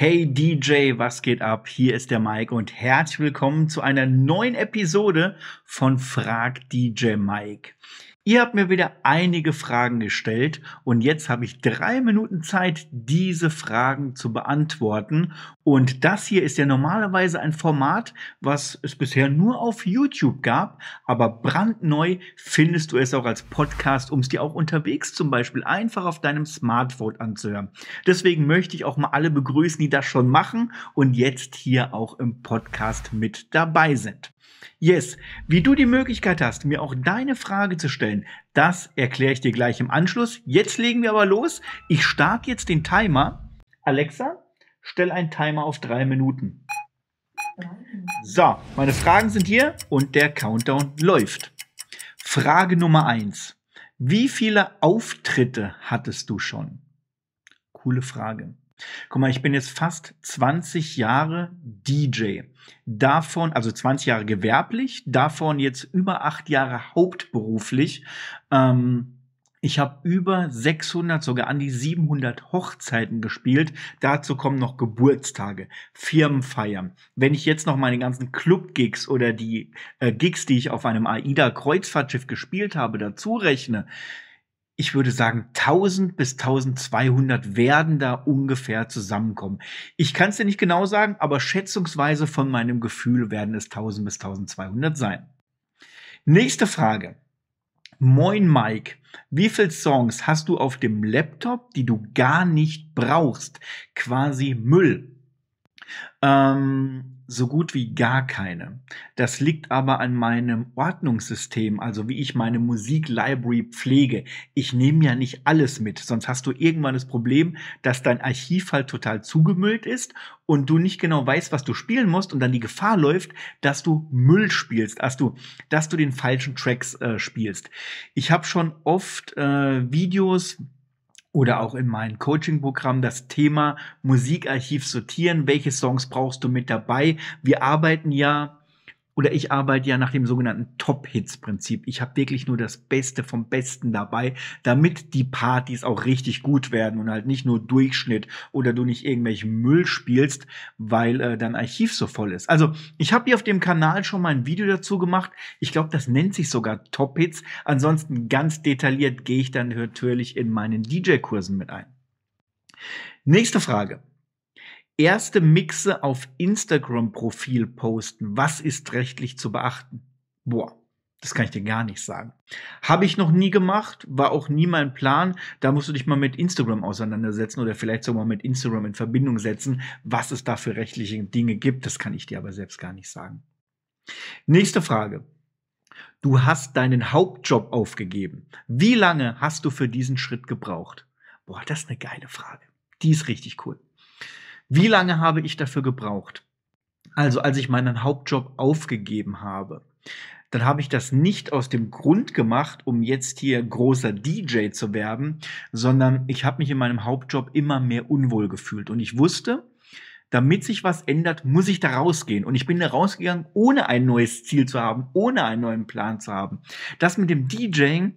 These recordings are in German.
Hey DJ, was geht ab? Hier ist der Mike und herzlich willkommen zu einer neuen Episode von Frag DJ Mike. Ihr habt mir wieder einige Fragen gestellt und jetzt habe ich drei Minuten Zeit, diese Fragen zu beantworten. Und das hier ist ja normalerweise ein Format, was es bisher nur auf YouTube gab, aber brandneu findest du es auch als Podcast, um es dir auch unterwegs zum Beispiel einfach auf deinem Smartphone anzuhören. Deswegen möchte ich auch mal alle begrüßen, die das schon machen und jetzt hier auch im Podcast mit dabei sind. Yes, wie du die Möglichkeit hast, mir auch deine Frage zu stellen, das erkläre ich dir gleich im Anschluss. Jetzt legen wir aber los. Ich starte jetzt den Timer. Alexa, stell einen Timer auf drei Minuten. So, meine Fragen sind hier und der Countdown läuft. Frage Nummer eins: Wie viele Auftritte hattest du schon? Coole Frage. Guck mal, ich bin jetzt fast 20 Jahre DJ. Davon, also 20 Jahre gewerblich, davon jetzt über acht Jahre hauptberuflich. Ähm, ich habe über 600, sogar an die 700 Hochzeiten gespielt. Dazu kommen noch Geburtstage, Firmenfeiern. Wenn ich jetzt noch meine ganzen Club-Gigs oder die äh, Gigs, die ich auf einem AIDA-Kreuzfahrtschiff gespielt habe, dazu rechne, ich würde sagen, 1000 bis 1200 werden da ungefähr zusammenkommen. Ich kann es dir nicht genau sagen, aber schätzungsweise von meinem Gefühl werden es 1000 bis 1200 sein. Nächste Frage. Moin Mike, wie viele Songs hast du auf dem Laptop, die du gar nicht brauchst? Quasi Müll. Ähm, so gut wie gar keine. Das liegt aber an meinem Ordnungssystem, also wie ich meine Musiklibrary pflege. Ich nehme ja nicht alles mit, sonst hast du irgendwann das Problem, dass dein Archiv halt total zugemüllt ist und du nicht genau weißt, was du spielen musst und dann die Gefahr läuft, dass du Müll spielst, dass also du, dass du den falschen Tracks äh, spielst. Ich habe schon oft äh, Videos oder auch in meinem Coaching-Programm das Thema Musikarchiv sortieren. Welche Songs brauchst du mit dabei? Wir arbeiten ja oder ich arbeite ja nach dem sogenannten Top-Hits-Prinzip. Ich habe wirklich nur das Beste vom Besten dabei, damit die Partys auch richtig gut werden und halt nicht nur Durchschnitt oder du nicht irgendwelchen Müll spielst, weil äh, dein Archiv so voll ist. Also ich habe hier auf dem Kanal schon mal ein Video dazu gemacht. Ich glaube, das nennt sich sogar Top-Hits. Ansonsten ganz detailliert gehe ich dann natürlich in meinen DJ-Kursen mit ein. Nächste Frage erste Mixe auf Instagram-Profil posten. Was ist rechtlich zu beachten? Boah. Das kann ich dir gar nicht sagen. Habe ich noch nie gemacht, war auch nie mein Plan. Da musst du dich mal mit Instagram auseinandersetzen oder vielleicht sogar mit Instagram in Verbindung setzen, was es da für rechtliche Dinge gibt. Das kann ich dir aber selbst gar nicht sagen. Nächste Frage. Du hast deinen Hauptjob aufgegeben. Wie lange hast du für diesen Schritt gebraucht? Boah, das ist eine geile Frage. Die ist richtig cool. Wie lange habe ich dafür gebraucht? Also als ich meinen Hauptjob aufgegeben habe, dann habe ich das nicht aus dem Grund gemacht, um jetzt hier großer DJ zu werden, sondern ich habe mich in meinem Hauptjob immer mehr unwohl gefühlt. Und ich wusste, damit sich was ändert, muss ich da rausgehen. Und ich bin da rausgegangen, ohne ein neues Ziel zu haben, ohne einen neuen Plan zu haben. Das mit dem DJing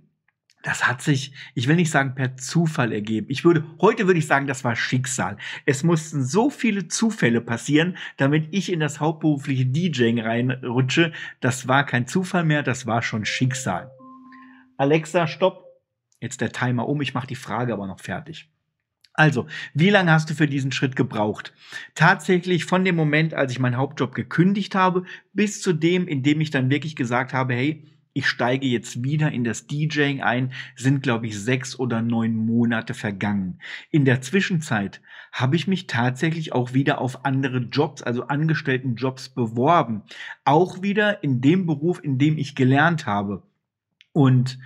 das hat sich, ich will nicht sagen per Zufall ergeben. Ich würde, heute würde ich sagen, das war Schicksal. Es mussten so viele Zufälle passieren, damit ich in das hauptberufliche DJing reinrutsche. Das war kein Zufall mehr, das war schon Schicksal. Alexa, stopp. Jetzt der Timer um, ich mache die Frage aber noch fertig. Also, wie lange hast du für diesen Schritt gebraucht? Tatsächlich von dem Moment, als ich meinen Hauptjob gekündigt habe, bis zu dem, in dem ich dann wirklich gesagt habe, hey, ich steige jetzt wieder in das DJing ein, sind, glaube ich, sechs oder neun Monate vergangen. In der Zwischenzeit habe ich mich tatsächlich auch wieder auf andere Jobs, also angestellten Jobs beworben. Auch wieder in dem Beruf, in dem ich gelernt habe. Und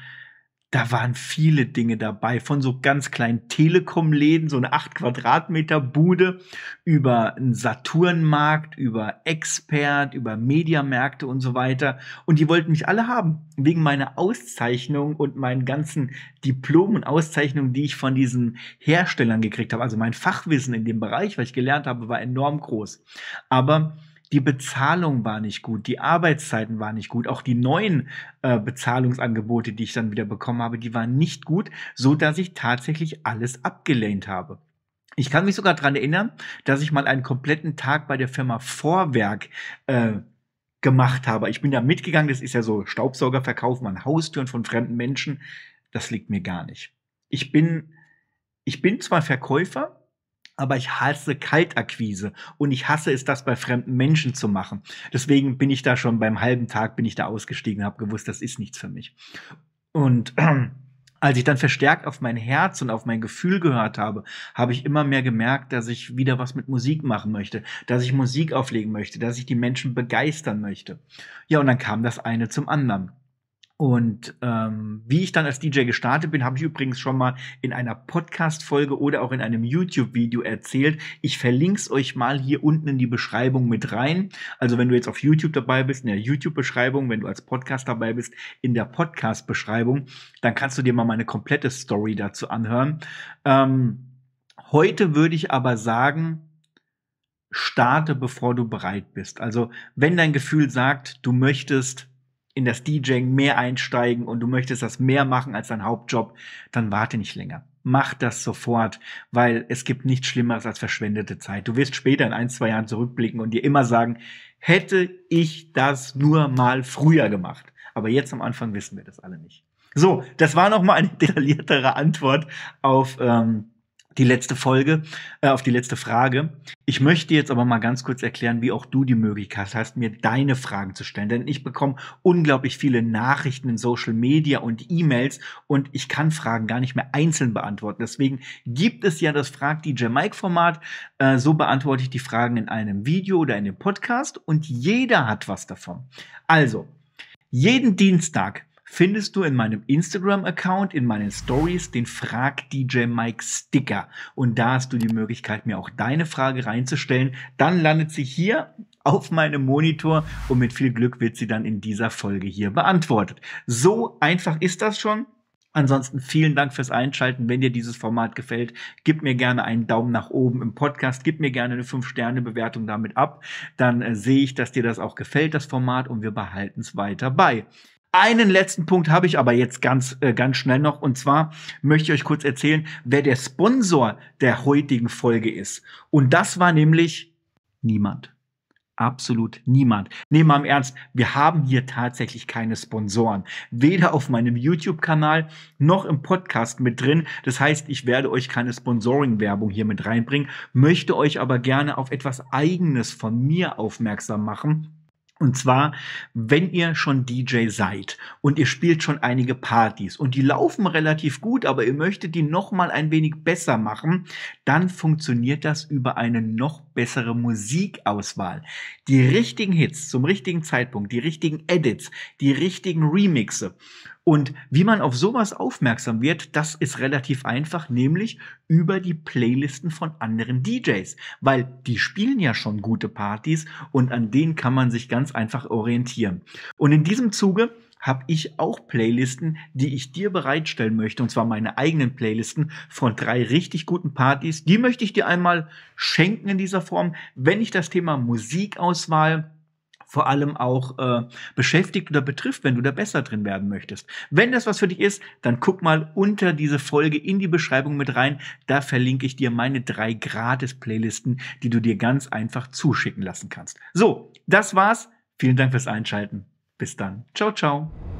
da waren viele Dinge dabei, von so ganz kleinen Telekom-Läden, so eine 8 Quadratmeter Bude, über einen Saturnmarkt, über Expert, über Mediamärkte und so weiter. Und die wollten mich alle haben, wegen meiner Auszeichnung und meinen ganzen Diplomen und Auszeichnungen, die ich von diesen Herstellern gekriegt habe. Also mein Fachwissen in dem Bereich, was ich gelernt habe, war enorm groß. Aber die Bezahlung war nicht gut, die Arbeitszeiten waren nicht gut, auch die neuen äh, Bezahlungsangebote, die ich dann wieder bekommen habe, die waren nicht gut, so dass ich tatsächlich alles abgelehnt habe. Ich kann mich sogar daran erinnern, dass ich mal einen kompletten Tag bei der Firma Vorwerk äh, gemacht habe. Ich bin da mitgegangen, das ist ja so Staubsaugerverkauf, man Haustüren von fremden Menschen. Das liegt mir gar nicht. Ich bin, ich bin zwar Verkäufer, aber ich hasse Kaltakquise und ich hasse es, das bei fremden Menschen zu machen. Deswegen bin ich da schon beim halben Tag bin ich da ausgestiegen, habe gewusst, das ist nichts für mich. Und äh, als ich dann verstärkt auf mein Herz und auf mein Gefühl gehört habe, habe ich immer mehr gemerkt, dass ich wieder was mit Musik machen möchte, dass ich Musik auflegen möchte, dass ich die Menschen begeistern möchte. Ja, und dann kam das eine zum anderen. Und ähm, wie ich dann als DJ gestartet bin, habe ich übrigens schon mal in einer Podcast-Folge oder auch in einem YouTube-Video erzählt. Ich verlinke es euch mal hier unten in die Beschreibung mit rein. Also wenn du jetzt auf YouTube dabei bist, in der YouTube-Beschreibung, wenn du als Podcast dabei bist, in der Podcast-Beschreibung, dann kannst du dir mal meine komplette Story dazu anhören. Ähm, heute würde ich aber sagen, starte, bevor du bereit bist. Also wenn dein Gefühl sagt, du möchtest in das DJing mehr einsteigen und du möchtest das mehr machen als dein Hauptjob, dann warte nicht länger. Mach das sofort, weil es gibt nichts Schlimmeres als verschwendete Zeit. Du wirst später in ein, zwei Jahren zurückblicken und dir immer sagen, hätte ich das nur mal früher gemacht. Aber jetzt am Anfang wissen wir das alle nicht. So, das war nochmal eine detailliertere Antwort auf ähm, die letzte Folge, äh, auf die letzte Frage. Ich möchte jetzt aber mal ganz kurz erklären, wie auch du die Möglichkeit hast, mir deine Fragen zu stellen. Denn ich bekomme unglaublich viele Nachrichten in Social Media und E-Mails und ich kann Fragen gar nicht mehr einzeln beantworten. Deswegen gibt es ja das Frag DJ Mike Format. Äh, so beantworte ich die Fragen in einem Video oder in einem Podcast und jeder hat was davon. Also, jeden Dienstag findest du in meinem Instagram-Account, in meinen Stories, den Frag DJ Mike Sticker. Und da hast du die Möglichkeit, mir auch deine Frage reinzustellen. Dann landet sie hier auf meinem Monitor und mit viel Glück wird sie dann in dieser Folge hier beantwortet. So einfach ist das schon. Ansonsten vielen Dank fürs Einschalten. Wenn dir dieses Format gefällt, gib mir gerne einen Daumen nach oben im Podcast, gib mir gerne eine 5-Sterne-Bewertung damit ab. Dann äh, sehe ich, dass dir das auch gefällt, das Format, und wir behalten es weiter bei. Einen letzten Punkt habe ich aber jetzt ganz, äh, ganz schnell noch. Und zwar möchte ich euch kurz erzählen, wer der Sponsor der heutigen Folge ist. Und das war nämlich niemand. Absolut niemand. Nehmen wir im Ernst, wir haben hier tatsächlich keine Sponsoren. Weder auf meinem YouTube-Kanal noch im Podcast mit drin. Das heißt, ich werde euch keine Sponsoring-Werbung hier mit reinbringen, möchte euch aber gerne auf etwas Eigenes von mir aufmerksam machen und zwar, wenn ihr schon DJ seid und ihr spielt schon einige Partys und die laufen relativ gut, aber ihr möchtet die noch mal ein wenig besser machen, dann funktioniert das über eine noch bessere Musikauswahl, die richtigen Hits zum richtigen Zeitpunkt, die richtigen Edits, die richtigen Remixe. Und wie man auf sowas aufmerksam wird, das ist relativ einfach, nämlich über die Playlisten von anderen DJs, weil die spielen ja schon gute Partys und an denen kann man sich ganz einfach orientieren. Und in diesem Zuge habe ich auch Playlisten, die ich dir bereitstellen möchte, und zwar meine eigenen Playlisten von drei richtig guten Partys. Die möchte ich dir einmal schenken in dieser Form, wenn ich das Thema Musikauswahl vor allem auch äh, beschäftigt oder betrifft, wenn du da besser drin werden möchtest. Wenn das was für dich ist, dann guck mal unter diese Folge in die Beschreibung mit rein. Da verlinke ich dir meine drei Gratis-Playlisten, die du dir ganz einfach zuschicken lassen kannst. So, das war's. Vielen Dank fürs Einschalten. Bis dann. Ciao, ciao.